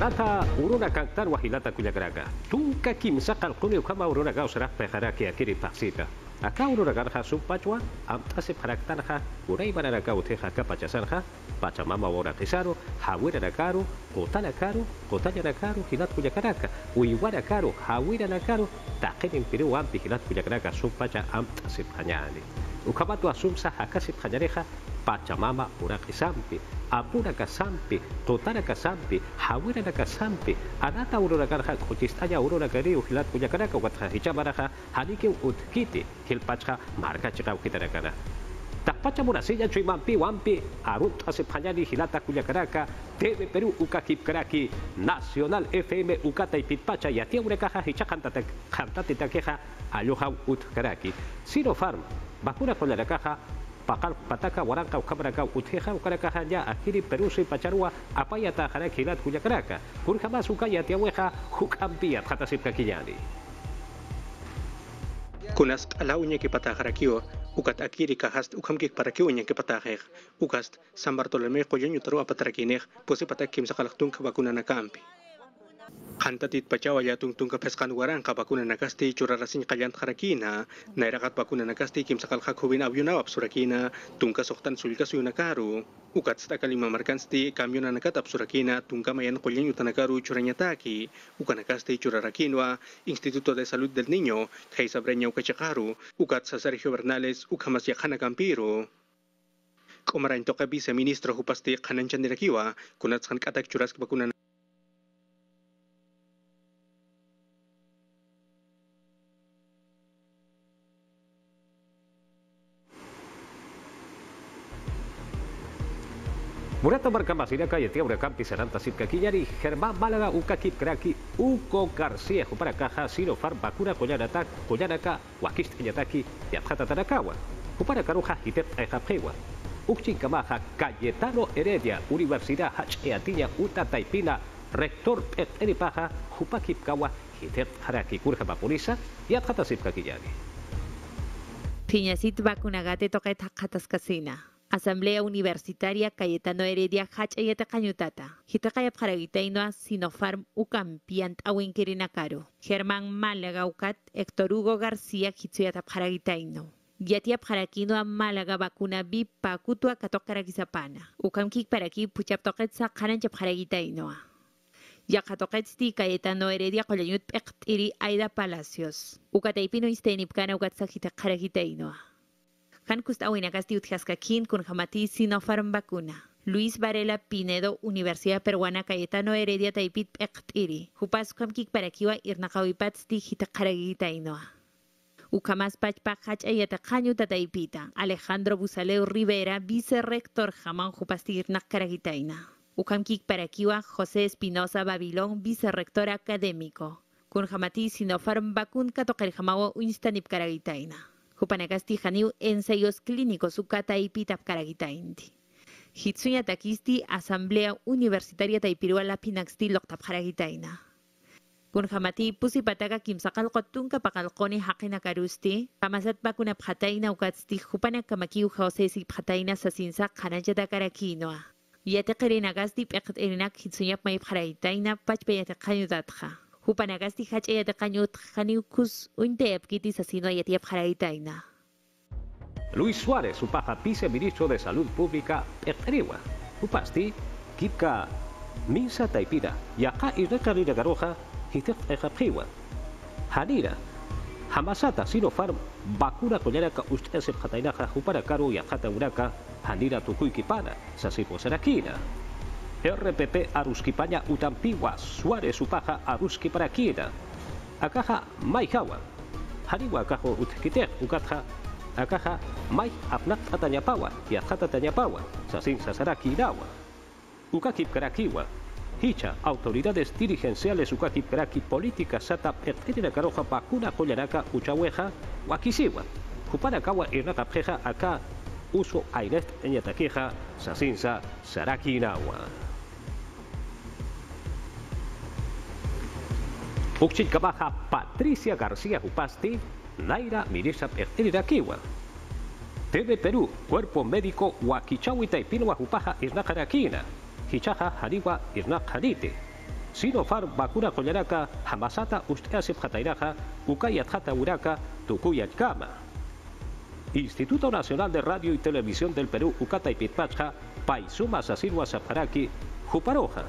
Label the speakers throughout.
Speaker 1: Arata urunakaqta wahilata kullakraqa tunka kimsaqa alquniwkama urunaqawsiraqpay qaraqi akiri paqsita aka urunaqarqa sumpachwa amt'asip qaraqtarqa uray manaraqa utiqa aka pachasarqa pachamama wuraqisaru hawiraraqaru qutanaqaru qutallaraqaru hinat kullakaraqa uywanaqaru hawiraraqaru taqinin piruwanpi hinat kullakraqa sumpacha amt'asip qañani ukamatu asumsa hakasip hayareja pachamama urakasampi apurakasampi totarakasampi hawirarakasampi anata ururakarja kuchistaya ururakari ujilat kuyakaraka watja hichamaraja hanikiu utkiti hilpachja markachiqa ukitarakana Taspacha Muracilla, Chuimampi, Huampi, Arut, hilata Gilata, Cuyacaraca, TV Perú, Uca, Caraki Nacional, FM, Ucata y Pitpacha, y Atia Urecaja, Hichacantatec, Taqueja, Aloja, Utcaraqui. Sinopharm, vacuna con la caja, pajar Pataca, Huaranca, Ucamaraca, Utjeja, Ucaracajanya, Perú Perusi, Pacharua, Apayata, Jaraquilat, Cuyacaraca, Curjamás, Ucaya, Tiahueja, Ucampi, Atjatasip, Caquillani.
Speaker 2: Kulasp ala uñe que pata ukat akiri kahast ukham para paraki unya ke patakh ukast sambar bartolomé qoyen yutaru apatarakine posi patak kim sakalakhtun ka bakuna nakampi Kantatit pachawa tung ka peskan kapakuna nakasti bakuna nakasti churarasin karakina naira nairakat bakuna nakasti kim sakal kimsakal abu nawab surakina, tungka soktan sulkas yunakaru. Ukat sti kamiona kamyuna ab surakina, tungka mayan kolyan yutanakaru nakasti cura rakinwa Instituto de Salud del Niño, kaisa uka ukachakaru, ukat sa Sergio Bernales ukamas yakana kampiro. Kumarain toka ministro hupasti kanan chandirakiwa, kunat san katak churas bakunan
Speaker 1: Bureto Marcamasiria Yetia Campi Pizaranta Sircaquillari, Germán Málaga, Ukakip Kraki, Uco García, Juparacaja, Sirofar, Bakura, Collanatac, Collanaca, Huaquist Yataki, Abjata Tanakawa, Juparacaruja, Jitep Ejapjewa, Camaja, Cayetano Heredia, Universidad Hach Eatiña, Uta Taipina, Rector Pet Eripaja, Jupakipkawa, Jitep Haraki, Kurja Bapunisa, Yapjata Sircaquillari.
Speaker 3: Tiñasit vacunagate toqueta catascasina. Asamblea Universitaria Cayetano Heredia Hachayata Cañutata, Hitakayap Jaragitainoa Sinofarm Ucampiant Awenkirinacaro, Germán Málaga Ucat, Héctor Hugo García Hitsuyatap Paragitaino Yatiap Jarakinoa Málaga Vacuna Bipa Cutua Catocaraquizapana, Paraki Puchaptoketsa, Ya Yakatoketsi, Cayetano Heredia Colayut Pectiri Aida Palacios, Ucataipino Istenipcana Ucatsa, Jaragitainoa. Hankustahuinacastiutjascaquín con Jamati Sinopharm vacuna. Luis Varela Pinedo, Universidad Peruana Cayetano Heredia Taipit Ektiri. Jupascuam Kikparaquiwa Irnajavipatzti Jitakaraguitainoa. Ucamas Pachpach, Ayatakanyu Tataipita. Alejandro Busaleo Rivera, vicerrector Jamán Jupastir Nakaraguitaina. Ucamquic Paraquiwa José Espinosa Babilón, vicerrector académico. Kunjamati Sinopharm Bakun Katokarjamawa Uinstanip Karagitaina. Jupanagasti janiu ensaios kliniko zukata ipitap karagita indi. Hitzuina takisti asamblea universitaria eta ipirua lapinakzti loktap jaragita ina. Kun jamati ipuzi pataka kimzakal gotunka pakalkone hakenak arusti, kamazat bakuna pjataina ukatzti jupanak kamakiu jauzezik pjataina zazintza kanajata karaki inoa. Iatek erenagazdi pekat erenak hitzuinak maip jaragita ina patpeiatek Hupanagasti asino
Speaker 1: Luis Suárez, su paja viceministro de Salud Pública, Perteriwa. Upasti, Kipka, Misa Taipira, Yaka y Recarina Garoja, Hitef Ejapriwa. Hanira, Hamasata, Sinopharm, Bakura Koyaraka, Ustesep Jatainaja, Juparakaru, Yajata Uraka, Hanira Tukuikipana, Sasipo Sarakina. RPP Aruskipaña Utampiwa Suárez Upaja Aruskiparaquira Akaja Maihawa Hariwa Akajo Utkiter Ukatja Akaja Mai Afnat Atañapawa Yatjata pawa Sasin Sasarakidawa Ukakip Karakiwa Hicha, autoridades dirigenciales Ukakip Karaki Política Sata na Caroja Vacuna Collaraka uchaweja, Wakisiwa Jupanakawa Irnakapjeja Aka Uso en Eñatakeja Sasinsa Sarakinawa. Puxica Baja, Patricia García Upasti, Naira Mirisa Kiwa... TV Perú, Cuerpo Médico y Taipino Huajupaja Irnacaraquina, Hichaja Jariwa Irnacarite, ...Sinofar, Vacuna Collaraca, Hamasata Usteasip Jatairaja, Ucayat Jata Tukuyat Tukuyachkama. Instituto Nacional de Radio y Televisión del Perú, Ucata y Pitpacha, Paisuma Sasirwa Juparoja,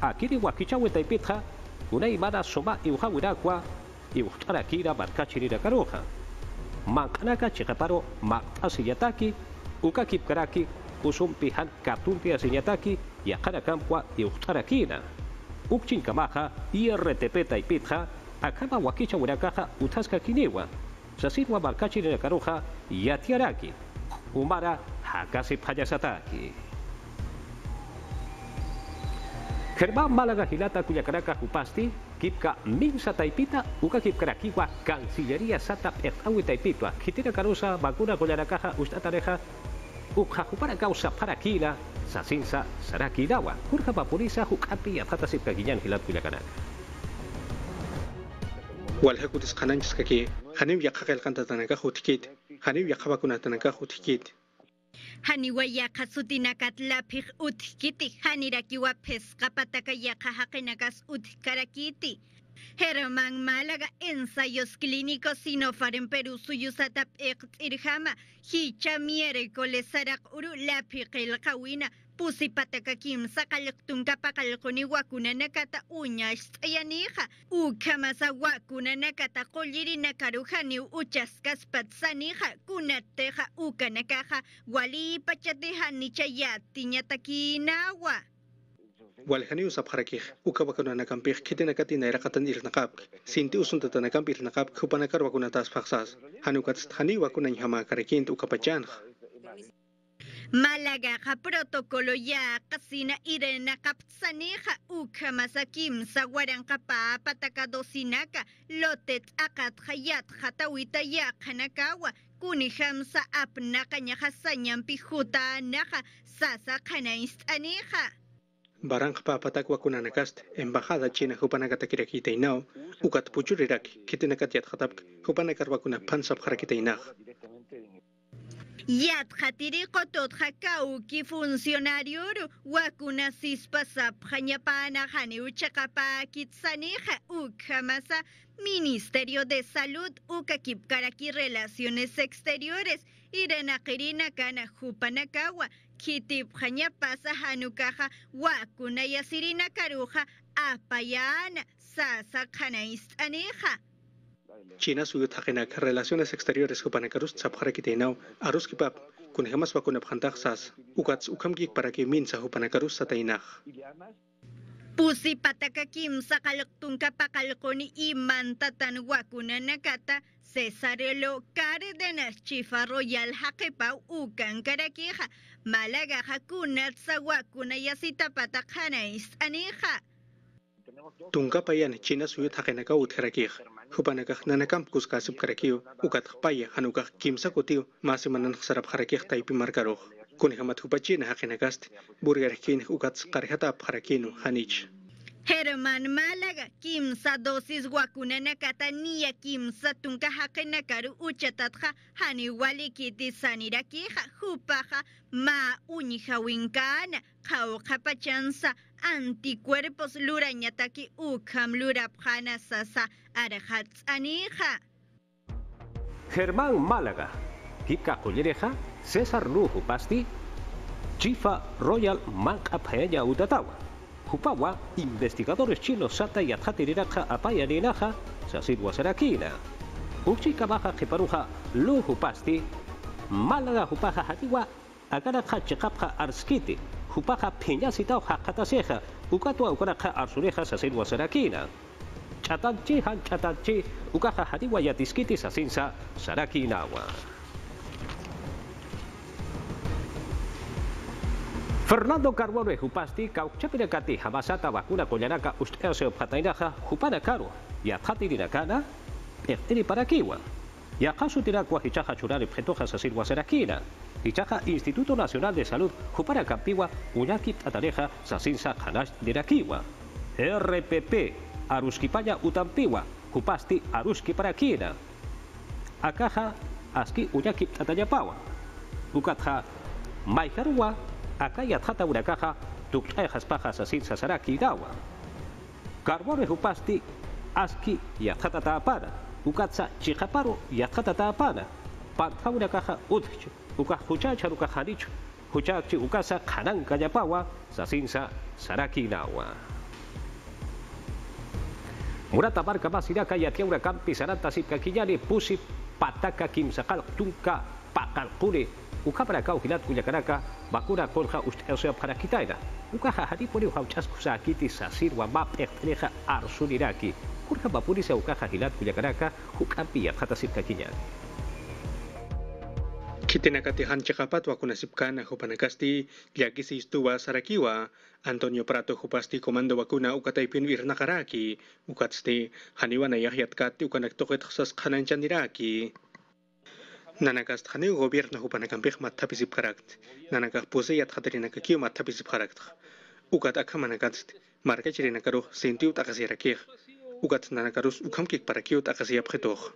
Speaker 1: Akiri y Taipitja, Unai Mara Soma Iuhawirakwa Iuhtarakira Markachirira Karoja pihan Chikaparo Makasiyataki y Usumpihan y Asinyataki Yakarakampwa y Ukchinkamaja IRTP Taipitja Akama Wakicha Urakaja Utaska Kinewa Sasinwa Caruja y Yatiaraki Umara Hakasi Payasataki Germán Málaga Gilata, cuya caraca Jupasti, Kipka Minsa Taipita, Uka Kipkara Kiwa, Cancillería Sata Etawi Taipitua, kitira Carosa, Vacuna Goyaracaja, Ustatareja, Uka Jupara Causa Paraquila, Sasinsa, Sarakilawa, Urja Vaporiza, Jucapi, Afata Sipka Guillán Gilat cuya caraca.
Speaker 2: والهكو تسقنانجسككي هنو يقاقل قنطة تنكا خوتكيد هنو يقاقل قنطة تنكا
Speaker 4: ჰანიუაია ხასუტინაკატლაფი უთკიტი ჰანირაკიუა ფესკაპატაკაია ხაჰაკენაკას უთკარაკიტი Herman Málaga, ensayos clínicos en Perú, Suyusatap Irjama, Hicha Miércoles, colesarak Uru, el Kawina, Pusipataka Kimsa, Kalktunka Pakalkuni, Wakuna Nakata, Uñas, Yanija, Ukamasa, Wakuna Nakata, Koliri Nakarujani, Uchaskas Patsanija, Kunateja, Ukanakaja, Wali Pachateja, nichayat
Speaker 2: walhani usap harakih uka wakuna na kampih kiti na naira katan ir nakap sinti usun tata na kampih nakap kupa nakar wakuna tas paksas hanukat stani wakuna nyama karekin tu uka
Speaker 4: Malaga ka protokolo ya kasina ire na kapsani ha uka masakim sa warang kapa pataka dosina lotet akat hayat hatawita ya kanakawa kuni hamsa apna kanya hasanyan pihuta sasa kanainst aniha.
Speaker 2: Barangpa patak wakunanakast, embajada china jupanakatakirakitainao, ukat puchurirak, kitinakatiat hatapk, jupanakar wakuna pansap harakitainaj.
Speaker 4: Yat jatirico ki funcionario wakuna sispasap jañapana jani uchakapa kitsanija ukhamasa Ministerio de Salud Kipkaraki Relaciones Exteriores Irena Kirina kana jupanakawa hanya pasa Hanukaha, wakuna yasirina karuja apayana sasa kanaistaniha.
Speaker 2: China suyu tajenak relaciones exteriores kupanakarus tsapjarakitenau aruskipap kunjamas wakunapjantaj sas ukats ukamgik para que minsa hupanakarus satainaj.
Speaker 4: Pusi pataka kimsa kalaktunka pakalkoni imanta tan nakata, Cesarelo Cárdenas Chifarroyal Jaquepau Ucan Caraquija malaga Jacuna y Yacita Patajanais Anija
Speaker 2: Tunkapayan China Suyut Jaquenaca Utjarakij Hupanaka Nanakam Kuskasip Karakio paya hanuka Kimsa Kutio Masimanan Sarap Jarakij Taipi markaro. Kunihamat Jupachina burger Burgarkin ukat Karjata Jarakino Hanich
Speaker 4: Germán Málaga, kimsa dosis wakunanakata niya kimsa tunka nakaru uchatatja haniwalikiti sanirakiha jupaja ma unjihawinkana pachansa, anticuerpos lurañataki ukham lurapjana sasa anija.
Speaker 1: Germán Málaga, Kika Kullereja, César Lujo Pasti, Chifa Royal Mancapaya Utatawa. Fukupawa, investigadores chinos Sata y Atjatiriraja Apayaninaja, Sasilwa Sarakina, Baja Jeparuja Lujupasti, Málaga Jupaja Jatiwa, Agaraja Chekapja Arskiti, Jupaja Piñasita Jacataseja, Ukatua Ukaraja Arsureja Sasilwa Sarakina. Chatanchi Han Chatanchi, Ukaja Jatiwa Yatiskiti Sasinsa Sarakinawa. Fernando Carbono Jupasti, Cauchapiracati, Hamasata, Vacuna, Collanaca, Ustarse, Patainaja, Yatati Irakana, Ertini Parakiwa, Yacasu Tirakua, Hichaja Churar, Pretoja, Sasir, serakira. Hichaja, Instituto Nacional de Salud, Kampiwa, uyakit atareja, Sasinsa, Hanash, Dirakiwa, RPP, Aruskipaya, Utampiwa, Jupasti, Aruski, parakiwa. Akaja, Aski, Uyaki Tatayapawa. Ukatja, Maikarua, akaiat hata tu tuktayjas pajas asin sasaraki dawa Karwore hupasti aski ya tata tapada, ukatsa y yatkata tapada, pantha urakaja utch, ukaj huchachar ukajanichu, huchachi ukasa kanan kayapawa sasinsa saraki dawa Murata barca más iraka yatia huracán sarata sipka killani pusi pataka kimsakal tunka pakalkure kau bakura ust ukhaparaka poli vacunakolqa ucas ukaja jaripuni ujawich'asku sakiti sasirwa ekteleha arsuniraki kurha bapuri se ukaja jilatkullakaraka huk'ampiya qhatasipkakiña
Speaker 2: Kitinakatihan chakapatwa kunasipkana hupanakasti llakisi istuwa sarakiwa Antonio Prato hupasti komando wakuna ukataypin irnakaraki ukatsti toket khusus kanan candiraki. Nanakas Нанагас тханы гоберна хупанагам пех матта пизип каракт. Нанагах пузе ят хадрина какио матта пизип характх. Укат акаманагадст. Марка черенакарух сентиу такасиракех. Укат нанагарус укамкик паракио такасиапхетох.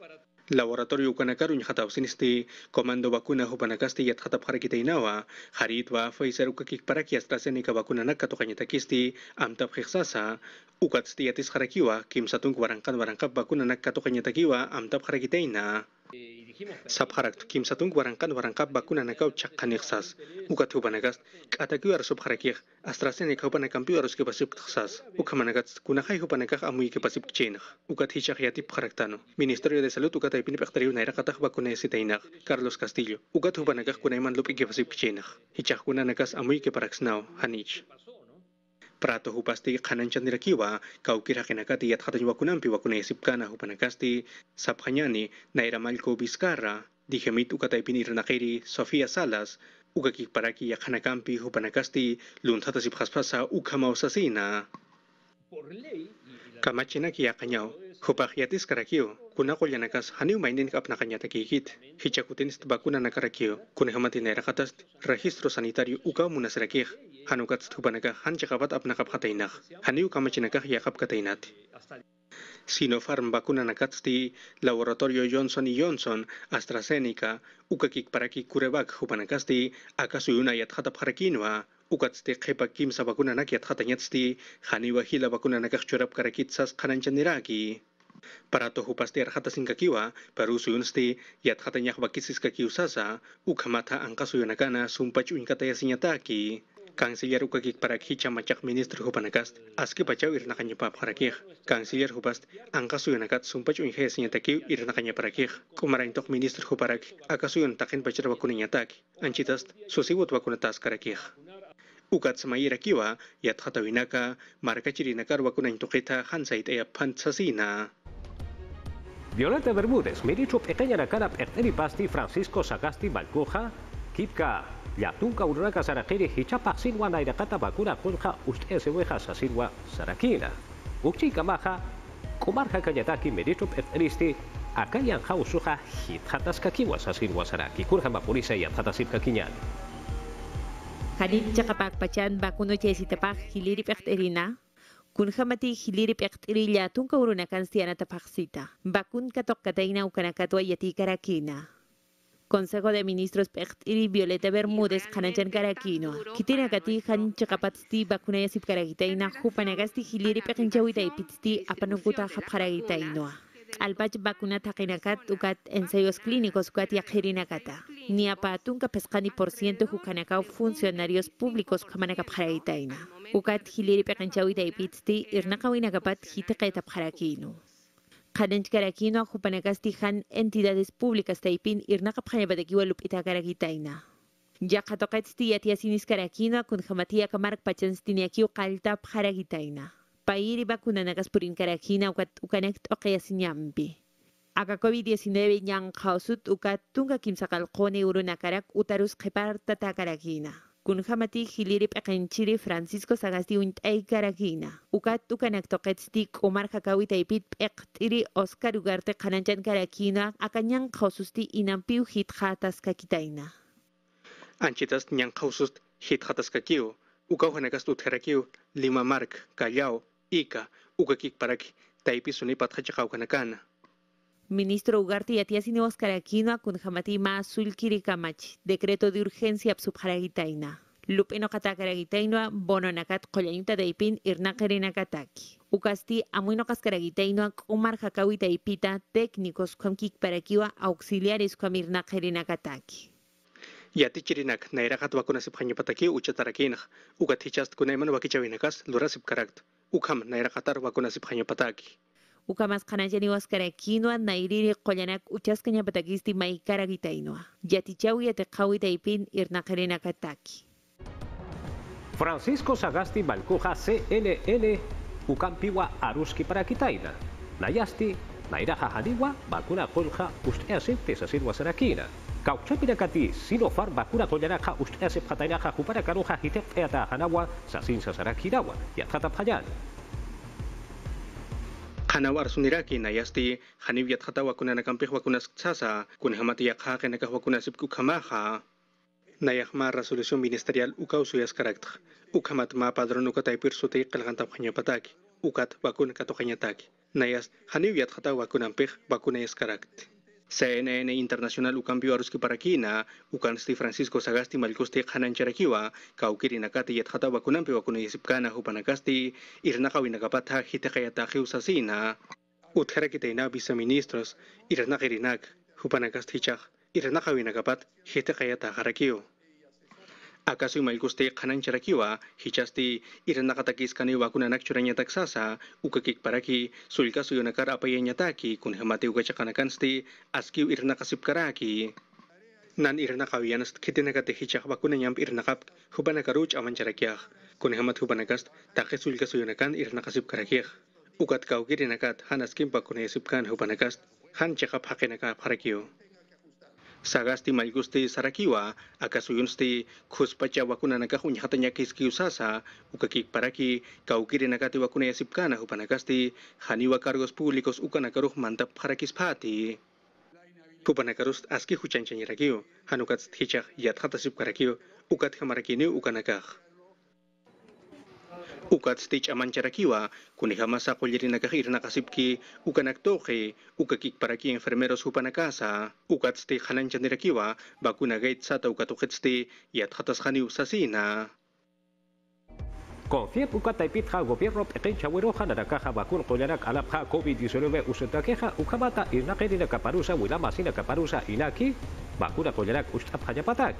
Speaker 2: Laboratorio nyi nyahatap sinisti komando bakuna kasti yat hatap harakita inawa harit wa Pfizer kik paraki AstraZeneca bakuna nakatokanya takisti amtap hiksasa ukat stiatis harakiwa kim satung warangkan warangkap bakuna kiwa takiwa amtap harakita inawa. Sabharak kim satun warankan warankap bakuna nakau chakkan ikhsas. Ukat hubanagas, kataku harus subharakiq, AstraZeneca hubanakampi harus kepasib ikhsas. Ukamanagas, kunakai hubanakak amui kepasib kchenak. Ukat hichakiatip haraktano. Ministerio de Salud ukat aipinip akhtariu naira katak bakuna esitainak. Carlos Castillo. Ukat hubanakak kunaiman lup ikepasib kchenak. Hichakuna nakas amui keparaksnao, hanich. Prato hupasti kanan kau kira kena kati yat katanya hupana kasti. hupanakasti ni, naira malko biskara, uka dijemit ukataipin irnakiri Sofia Salas uka ya kana kampi kasti, ukakikparaki yakanakampi hupanakasti luntatasip Kamachina kia ya kanyau, hupak yatis karakio, kuna nakas haniu mainin kap kanyata kikit. Hichakutin bakuna nakarakio, kuna naira katas registro sanitario uka munasrakih, hanukat sthubanakah han cakapat chakabat apnakap khatainakh haniu kamachinakah yakap katainat Sinopharm vacunanakatsti Laboratorio Johnson Johnson, AstraZeneca, ukakik paraki kurebak hupanakasti, akasuyuna yat hatap harakinwa, ukatsti sa bakuna nak yat hatanyatsti, haniwa hila vacunanakak churap karakitsas kananchaniraki. Parato hupasti arhata sinkakiwa, parusuyunsti yat hatanyak vakisis kakiusasa, ukamata angkasuyunakana sumpach sinyataki para ukakik parakhicha machak ministro hupanakast, aski pachaw irnakanyipap harakih. Canciller hupast, angkasu yunakat sumpach unhe sinyatakiw irnakanya parakih. pacar ministro huparak, akasu yuntakin susi wut anchitast, tas kara kih Ukat semayira kiwa, yat hatawinaka, marka chirinakar wakunaintukita hansait ayapant sasina.
Speaker 1: Violeta Bermúdez, Mericho Pequeña Nacara, Erteni Pasti, Francisco Sagasti, Balcoja Kipka. يعطوك وراك سرقيني هيتشابا سين وانا إذا قطع باكونا خلقا أشتأسي ويخا ساسين وسرقينا وكتي كماخا كمارخا كنيتاكي مديتوب إفريستي akalian hau suha hit kakiwa kaki saraki, wasara mapurisa hamba polisa yat hatasin kakinya
Speaker 3: Hadik cakapak pachan bakuno cesi tepak hiliri pekterina kun hamati hiliri pekterilla tunka uruna kanstiana tapak sita bakun katok kataina ukana yati karakina Consejo de Ministros Pechtiri Violeta Bermúdez, Hanachen Karakino, Kitina Gati, Hanchakapatsti, Bacunayasip Caraguitaina, Jupanagasti Hiliri Pechinchawita y Pitsti, Apanukuta Japcaraguitainoa. Albach vacuna ucat ensayos clínicos ucat yajirinacata. Ni apatunka pescani por ciento funcionarios públicos camanacap Ukat Ucat hiliri pecanchau y irnakawi Irnakawinakapat, jitecaetap Qalinchkarakino Jupanacasti han entidades públicas Taipin Irnaqapjañabadaki Walup Itaqarakitaina. Yaqatoqetztiyati asiniscarakino kunhamatia kamark pachanstiniakiu qaltap jaragitaina. Pairi karakina purincarakina ucanect okayasinyambi. Aka COVID-19 ñanqausut ukat tunga kimsaqalqone urunakarak utarus qeparta takarakina. kunhamati hilirip ciri Francisco Sagasti Sagastiunt aykaragina. Ukat tukanak stik Omar Hakawi taipit eqtiri Oscar Ugarte qananchan karakina akanyan qawsusti inampiu hit kakitaina.
Speaker 2: Anchitas ñan khusus hit kakiu, hataskakiu, kasut utkarakiu Lima Mark, Callao, ika, ukakik parak taipi sunipat kanakana.
Speaker 3: Ministro Ugarte y yatiasini Oscarakino akunjamati ma Kirikamachi, Decreto de urgencia subjaragitaina. Lupino bono bononakat Ipin, deipin Nakataki. Ucasti amuino cascaragitainoak umar Hakawi ipita técnicos Parakiwa, auxiliares kuamirnakerenakataki.
Speaker 2: Yatichirinak nairakat wakunasip jañipataki uchatarakinaj. Ukathichast kunayman wakichawinakas na karakt. ukam nairakatar wakunasip pataki
Speaker 3: ukamasqanayaniywas karakinuwa nayriri qollanaku uchasqaña patakisti maykaragitaynuwa yatichawiyata qhawitaypin irnakarena kataki.
Speaker 1: Francisco Sagasti Balcoja CLL Ukampiwa Aruski Paraquitaina Nayasti Nairaja Janiwa Bakuna Colja Ustease Tesasilwa Sarakina Cauchapina Cati Sinofar Bakuna Collanaja Ustease Patainaja Jupara Caroja Jitep Eata Hanawa Sasinsa Yatata Payan
Speaker 2: kanawar suniraki na yasti hanib yat khata wakuna na kampeh kun hamati yak kha kena ministerial ukau suyas karakter ukhamat ma padron ukata ipir tap ukat wakuna kato khanya tak na yas hanib yat karakter CNN International ukan piwarus kiparakina ukan sti Francisco Sagasti malkusti hanan kau kiri nakati yat hata wakunan pi wakuna yisipkana hupanakasti irnaka winakapatha hitakayata hiusasina uthara kitaina viceministros irnakirinak hupanakasti chak irnaka winakapat hitakayata harakiwa Akasu imailkuste kanan charakiwa hichasti iranakatakiscani wakunanak sasa, ukakik paraki sulkasu yonakar apayanyataki askiu irna kasip karaki nan irna kawiyanast kitinakate hichak irna kap irnakap hubanakaruch aman charakiyak kunehamat sulika take sulka suyunakan kasip karakiah. ukat kau kirinakat hanas kimpa kunehesipkan hubanakast han chakap hakenakap harakiyo sagasti malgusti sarakiwa akasuyunsti khuspacha wakunanakaj uñajatañakis kiusasa ukakikparaki kaukirinankati wakunayasipkanaj upanakasti janiwa cargos públicos ukanakaruj mantap qharakispati pupanakaruj askijuchanchañirakiu hanukat hichaj yatjatasipkarakio ukatjamarakini ukanakaj ukat stage aman charakiwa kunihama kulirin nakahir nakasipki ukanak toke ukakik paraki enfermeros hupanakasa ukat stage hanan chanirakiwa bakuna gait sata ukatuket stage yat hatas khani usasina
Speaker 1: Confía puka taipitja gobierno pekin chawiro hanara kaja bakun kolanak alapja COVID-19 usenta keja ukamata irnakerina kaparusa wilama sina kaparusa inaki bakuna kolanak ustap hayapatak.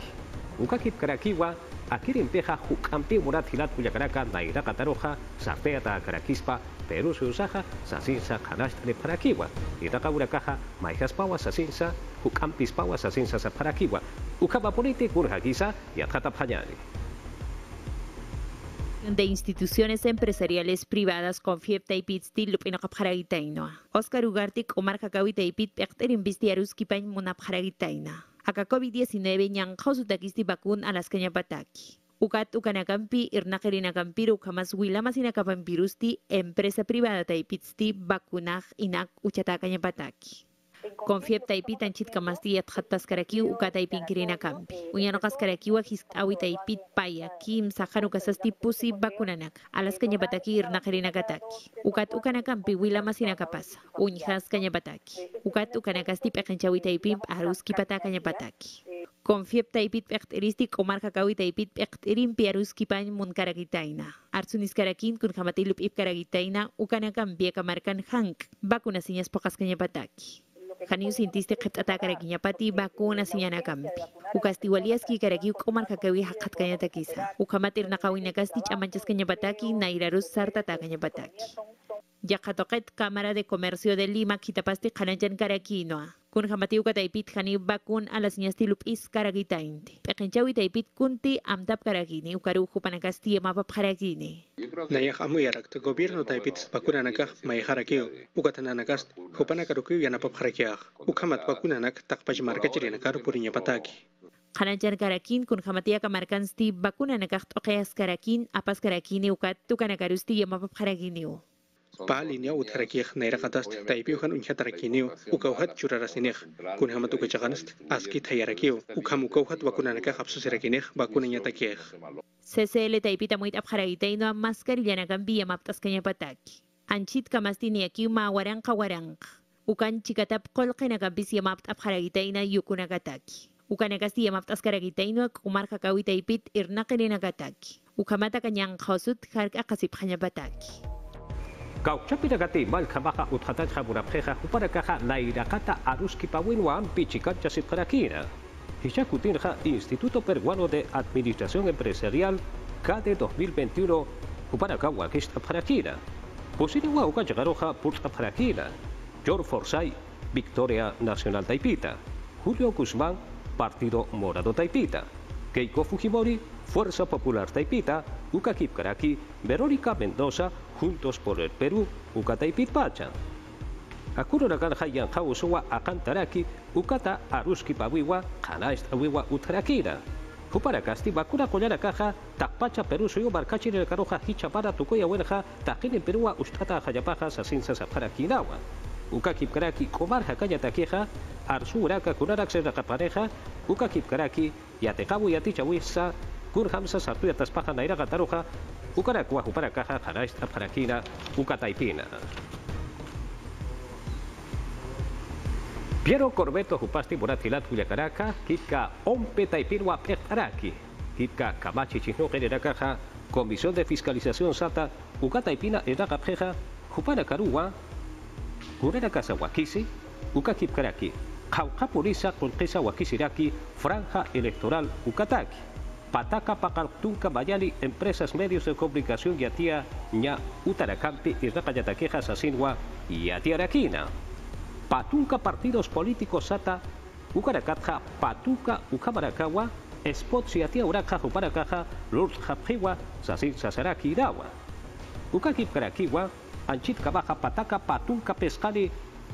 Speaker 1: Ukakit karakiwa Peja, Jucampi, Murat, Gilat, Cuyacaraca, Nairaca, Taroja, Sarteata, Caraquispa, Perú, Susaja, Sasinsa, Canastre, Paraquiwa, Itaca, Huracaja, Paua Sasinsa, Jucampispawa, Sasinsa, Paraquiwa, Politi, Gurjaguisa y Acatapayani
Speaker 3: de instituciones empresariales privadas con fiepta y pitsti lupinakapjaragitainoa. Oscar Ugartik, Omar Kakawita y Pit, Pecterin Vistiaruskipain Munapjaragitaina. aka COVID-19 yang hosutakis bakun alaskanya pataki. Ukat ukanacampi, irnakerinakampiru, jamás huilamas inacapampirusti, empresa privada taipitsti, vacunaj, inak uchatakanya pataki. Concepta y pita en chitka más diez y campi. awita ipit pit paya kim saharu kasasti pusi bakunanak. Alas kanya bataki Ukat ukanakampi wila masina kapas. Uñjas kanya Ukat ukana kasti pekencha aruski pata pataki bataki. Concepta y pit pekteristik o marca kawita y pit aruski pañ mun karakitaina. Artsun iskarakin kun jamatilup ip karakitaina akamarkan hank. bakunasinas pokas Hanyu sintisti qit'ata karaqinapati vacunas iñanakanpi uqasti waliaski karakiuq q'umarqakawi haqqatkañata kisa uqamatir naqawinakasti sarta nayrarus bataki. Yacatoquet Cámara de Comercio de Lima, Quitapasti, Hanayan Caraquinoa. Kun hamatiw ka taipit a las niñas stilup is karagitainti. Pekenchawi taipit kunti amtap karagini ukaruhu panakasti mapap karagini.
Speaker 2: Naya ya yarak, gobierno taipit bakun nakah may harakiw. Ukatan nakas, hupana karukiw yanapap harakiak. Ukamat bakuna nak takpaj marka chirinakaru purinya pataki.
Speaker 3: Kanajan karakin kun hamatia kamarkan sti bakuna skara tokeas karakin apas karakini ukat tukanakarusti yamapap karaginiw
Speaker 2: utara paalinia utharakih nairaqatas taipiuhan unha tarakiniu ukauhat churarasineh kunhamat ukachaqanst aski thayarakiu ukham ukauhat wakunanaka qapsusirakinieh wakunanñatakieh
Speaker 3: ccl taipitamuyt apqharaqitaynoa mascarillanakan villamaptascañapatak anchit kamastiniakiu mawaranqa waranqa ukan chikatap qolqinakanpis yamapt apqharaqitayna yukunakatak ukanaqas tiyamapt askaraqitaynoa kumarqa kawitaypit irnaqarinakatak ukamata akasip usut jark'aqasipqañapatak
Speaker 1: Gauchapira gati mal kamaha uthataj upara uparakaja nairakata aruskipawinwa parakira sipkarakina. Hichakutinja Instituto Peruano de Administración Empresarial KD 2021 uparakawa uka Pusiriwa PULTA parakira George Forsay, Victoria Nacional Taipita. Julio Guzmán, Partido Morado Taipita. Keiko Fujimori, Fuerza Popular Taipita. Ukakip Karaki, Verónica Mendoza, Juntos por el Perú, Ukataipipacha Pacha. y Nagan Akantaraki, Ukata Aruski Pawiwa, Kanaist Awiwa Utarakira. Huparacasti, Bakura Caja, Tapacha Perú, Suyo Barcachi, El Caroja, Hichapara, tukoya Huerja, tajin en Perú, Ustata, Jayapaja, Sasinsa, Zapara, Quinawa. Ukakip Karaki, Comar, Jacaya, Taqueja, Arsu, Uraca, Curarax, Ukakip Karaki, Yatecabu, Yaticha, Kurhamsa hamsa sartu eta espajana iragataroja, ukara kuaju para caja, janais ukataipina. Piero Corbeto Jupasti Buratilat Uyakaraka, Kitka Ompe Taipirua Kitka Kamachi Chisno Caja, Comisión de Fiscalización Sata, ukataipina Eraga Peja, Gurera Casa Wakisi, Ucakipkaraki, Jaucapurisa Colquesa Wakisiraki, Franja Electoral ukataki. Pataca Pacaltunca Bayali, Empresas Medios de Comunicación y Atía, Ña Utaracampi, Irracayataqueja, Sasinwa y Atiaraquina. Patunca Partidos Políticos Sata, Ucaracatja, Patuca Ucabaracawa, Spots y Atia Uraca, Juparacaja, Lurz Japjiwa, Sasin Sasaraki Idawa. Ucaquip Caraquiwa, Anchit Pataca Patunca pescari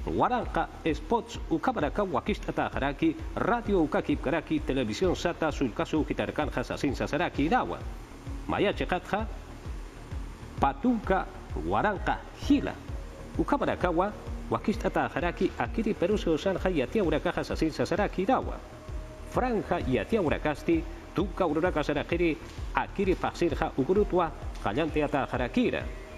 Speaker 1: Waralka Spots ukabaraka wakistata jaraki, radio ukakip garaki, televizion sata, zulkazu gitarkan jasazin zazaraki idaua. Maia txekatja, patunka waranka gila. Ukabaraka wakistata jaraki, akiri peruzeo zan jai atia uraka jasazin zazaraki idaua. Franja iatia urakasti, tuka urakazara jiri, akiri faxirja ugurutua, jaiantea eta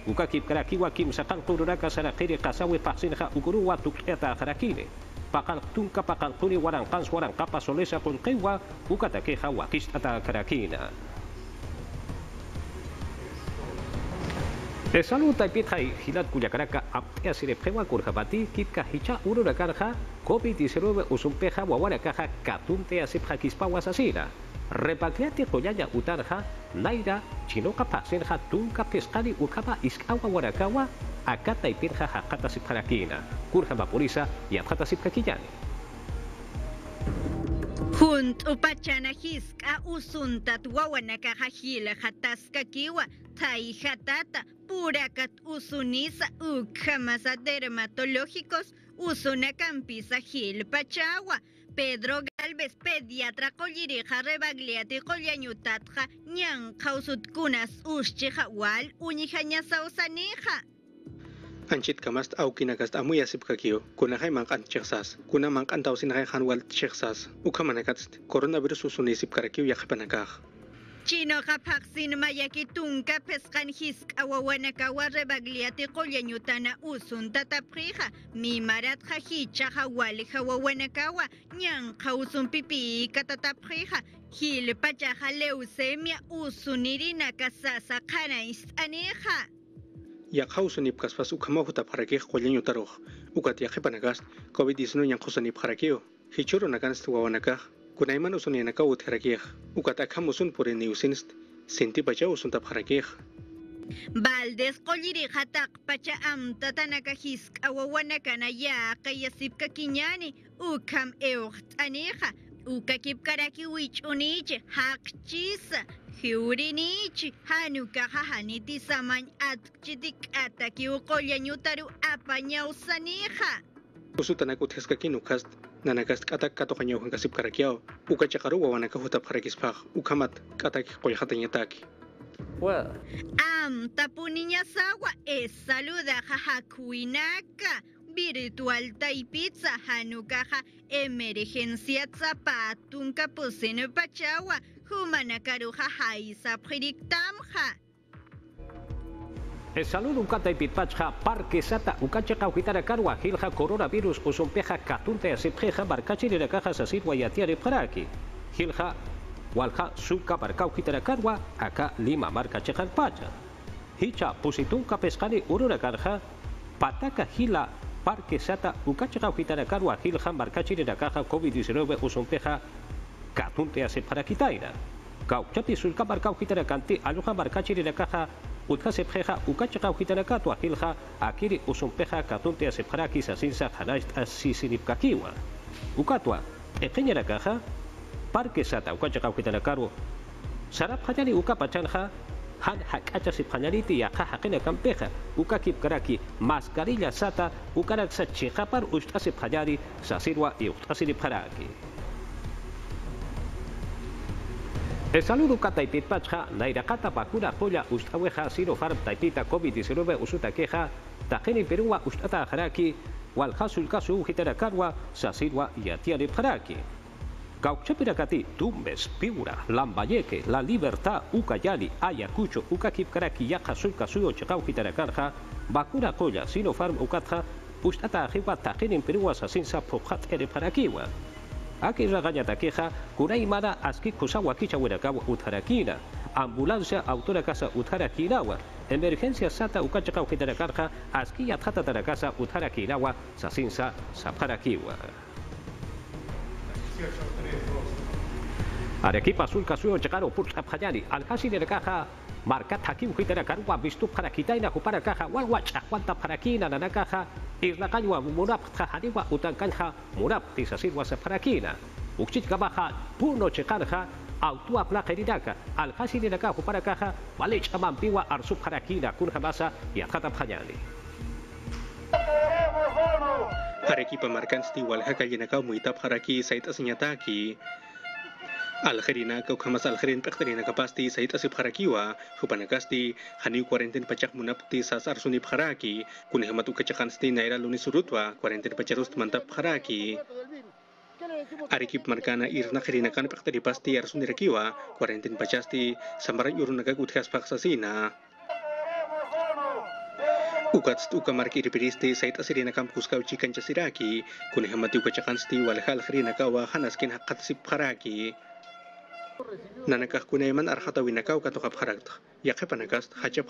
Speaker 1: وكاكي كراكي وكي مسكن قرونا كسر قيري قساوي فحسين خا وقرو واتو كتا خراكيني pakan tunka pakan tuni warang kans warang kapa solesa kun kewa ukata ke hawa kis ata karakina e salu taipit hai hilat kuya karaka apte asire prewa kurhabati kitka hicha urura karha covid 19 usumpeha wawara kaha katunte asip hakispa sasira. Repagliate Joyaya Utarja, Naira, Chinoca Pasenja, Tunca Pescali Ucapa isk'awa, Warakawa, Akata y Pirja Hakata Sipjarakina, Kurja Vaporiza y Abjata Sipjakillani.
Speaker 4: Junt upachanajiska usuntat wawanaka jajila jataska kiwa tai jatata purakat usunisa ukjamasa dermatológicos usunacampisa gil pachawa. Pedro Galvez pediatra colliri jarrebaglia de colliañutatja ñan causut kunas uschija wal unijaña sausaneja.
Speaker 2: Anchit kamast aukina kast amuya sipkakio kuna hay mankan chexas kuna mankan tausin hay hanwal chexas ukamanakat coronavirus usuni sipkarakio yakhpanakakh
Speaker 4: Chinoqa paqsinmallakitunqa pisqan hisk'a wawanakawa rebagliati llañutana usun tatapqiqa mimaratqa hich'aqa waliqa wawanakawa ñanqa usunpipiqa tatapqiqa qillpach'aqa leucemia usuninirinaqa sasaqana ist'aniqa
Speaker 2: yaqhawsunip kaspas ukamawhu tapqarakiq qullañutaruq ukat yaqipanaqas covid-19 ñanqusanip qarakiu hichurunaqans wawanakaq Kunaiman usun yanaka utjarakej, ukatakam usun por eniusinst, sinti pacha usun Baldes
Speaker 4: Valdes collirijatak pacha amta tanaka hisk awawanakana ya kayasipka kiñani ukam euht aneja ukakipkaraki wichunichi haqchisa Hiurinichi, Hanuka Hajaniti Saman Atchitik Ataki Ukoyañutaru Apañau Sanija.
Speaker 2: Usutanakut Heskakinu Kast, nanakas katak kato kanyo kasip karakiao, uka chakaru wawana ka ukamat katak koyhatan yataki.
Speaker 1: Well.
Speaker 4: Am niña sawa es saluda kuinaka. virtual taipitza hanukaja emergencia tzapatun kapusenu pachawa humanakaruja jaisa predictamja.
Speaker 1: Saludo un parque parquesata ukachaqa witara karwa gilja coronavirus usumpeja katunte asipjeja barkachirira cajas asirwa para aquí Gilja, walja suka barkau aka acá Lima marca pacha Hicha pusitunka pescani urura karja pataka hila parquesata ukachaqa gilja gilja de la caja COVID-19 usumpeja para quitaira Cauchati surca barkau witara kanti aluja la caja utka sepjeja ukachaqa ujitaracatua gilqa aquiri usumpeja catunti asepjara quisasinsa qhanaxt asisinipcaquiua ucatua eqeñarakaja parque sata ukachaqa ujitarakaru sarapqallari ucapachanqa han hakacha sipjanariti yaqa haqina kampeja uka kipkaraki mascarilla sata ukaraxa chiqapar uxt'a sipjallari sasirwa y uxt'a sinipjaraki Esalu dukata ipit nairakata bakura joia ustaue ja Sino farm taipita COVID-19 usutake ja, ta jenin perua ustata jaraki, wal jasul kasu ujitera zazirua iatiare jaraki. Gauk txapirakati, dumbez, piura, lan la libertad, uka jali, aia kutxo, uka kipkaraki jaka zulka zuo txekau jitara bakura koia, Sino farm ukatja, ustata ahiba, tajinen perua zazintza pokat ere Aquí la Akira Ganyatakeja, kuraimara Aski Kusawakicha Huerakawa Utharakira, Ambulancia Autora Casa Utharakirawa, Emergencia Sata Ukachaka Ujitarakanja, Aski Atjata Tarakasa Utharakirawa, Sasinsa Saparakiwa. Arequipa Azul Casuyo Chacaro Pursa Al casi de la Caja marca takiu hitana karwa bistu para kitaina ku para kaha wal wacha wanta para kina nana kaha irna kanwa murap tahani wa utan kanha murap tisasir wasa para kina ukchit kabaha puno chekanha autua placa ridaka al kasi naka ku para kaha walich amam piwa arsu para kina kun hamasa ya kata phanyani
Speaker 2: Hareki pamarkan setiwal hakayinaka para haraki sait asnyataki Algerina kawkhamas algerin pektarina kapasti sahit asib kharakiwa Kasti haniu quarenten pacak munapti sas arsuni pkharaki kuni Hematu kacakan sti naira luni surutwa quarenten pacarus mantap pkharaki Arikip markana irna khirina kan pektari pasti arsuni rakiwa quarenten pachasti samara yurunaka utkhas paksasina Ukats tuka marki ripiristi sait asirina kam kuskau chikan chasiraki kuni hamatu kacakan sti walhal khirina kawa hanaskin hakat sip pkharaki Nanakah kunaiman arhata winakau kato kap harakta. Yakhe panakas hachap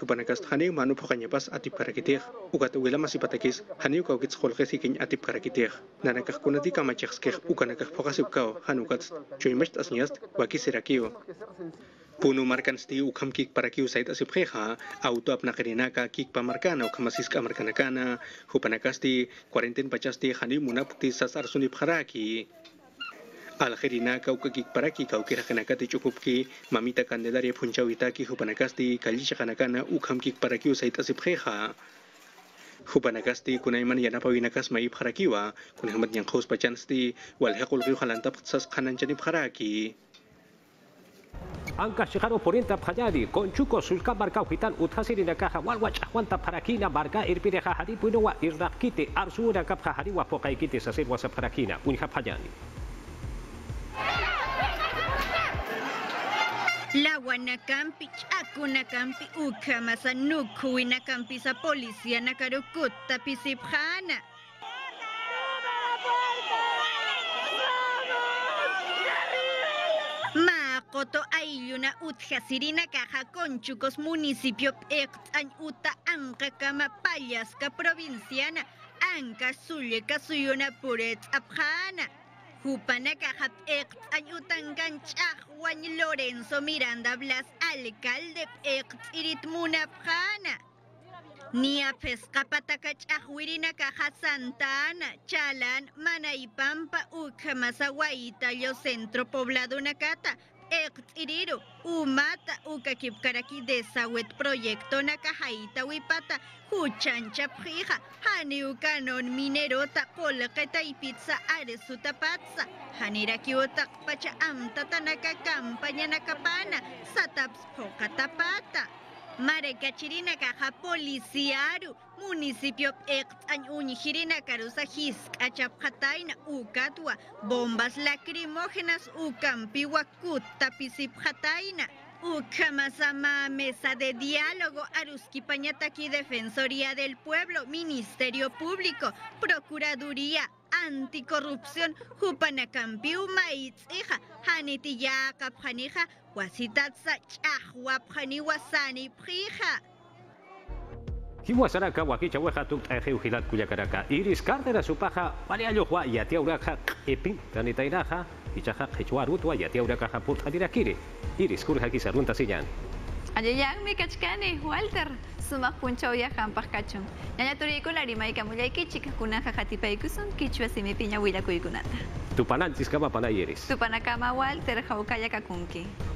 Speaker 2: panakas hani manu pokanya pas atip harakitih. Ukat wila masih patakis hani ukau kits kolke sikin atip harakitih. Nanakah kunati kamachekskeh ukanakah pokasip kau hanukat. Choimasht asniast waki serakiyo. Puno ukam kik parakiu sait asipjeha, auto kik markanakana, hupanakasti, cuarenten pachasti hani munapti sasar sunip haraki. kau kau kira kikparaki kaukira cukup ki mamita Candelaria punchawitaki hupanakasti kallisha kanakana ukham kikparaki usaitasip jeja. Hupanakasti kunayman yanapawinakas maip harakiwa kunahmat yang khos halan walhaqul sas kanan tsas para haraki.
Speaker 1: Angka shikaro porinta pajadi kon chuko sulka barka huitan uthasirina kaha walwa chahwanta parakina barka irpire hahadi puinowa irnaqkite arsuna kapha wasap pokaikite sasirwa na unha phayani.
Speaker 4: La Lahuanacampi, Chacunacampi, Ucamazanucu, Huinacampisa, Policía, Nakarukuta, Pisipjana. Makoto Ayuna Utja Sirina Caja Conchucos Municipio Ectan Uta Anca Cama Payasca Provinciana anka Suye kasuyuna Puret Abjana Jupanacajat ex ayutanganchaj Juan Lorenzo Miranda Blas, alcalde ex iritmunapjana. Niapes kapatacach ajuirinacaja Santana, chalan Manaipampa Ucamazaguaita, Yo Centro Poblado nakata. Ectiriru, Umata, karaki Desawet, Proyecto Nakajaita, wipata Huchancha, hani ukanon Minerota, Polaketa y Pizza, Aresutapatza, Hanirakiota, Pacha, Amta, Tanaka, Campaña, Nakapana, Sataps, tapata. Marekachirina caja policiaru, municipio Uñijirina Carusa Jataina, Ukatua, bombas lacrimógenas, tapisip Jataina. Ukamasama, mesa de diálogo, Aruski Defensoría del Pueblo, Ministerio Público, Procuraduría, Anticorrupción, Jupanacampiu, Maitzija, Hanitiyaka, Pjanija, Huasitatsa, Chahuap, Janiwasani, Prija.
Speaker 1: Jimuasaraka, Huaquicha, Hueja, Tuktaju, Gilat, Cuyacaraca, Iris Cárdenas, Supaja, María Yohua, Yatiauraja, Epin, Tanitairaja. Ichaja, ya Utua, Yatiaura, Caja, Pulta, Iris, Kurja, runta Sillan.
Speaker 4: Ayayan, mi cachcani, Walter, sumas puncha oya jampas Ya ya turico larima y camulla y kichik kuna jajatipa y kusun, kichua si mi piña huila kuikunata.
Speaker 1: Tupanantis kama panayeris.
Speaker 4: Tupanakama Walter, jaucaya kakunki.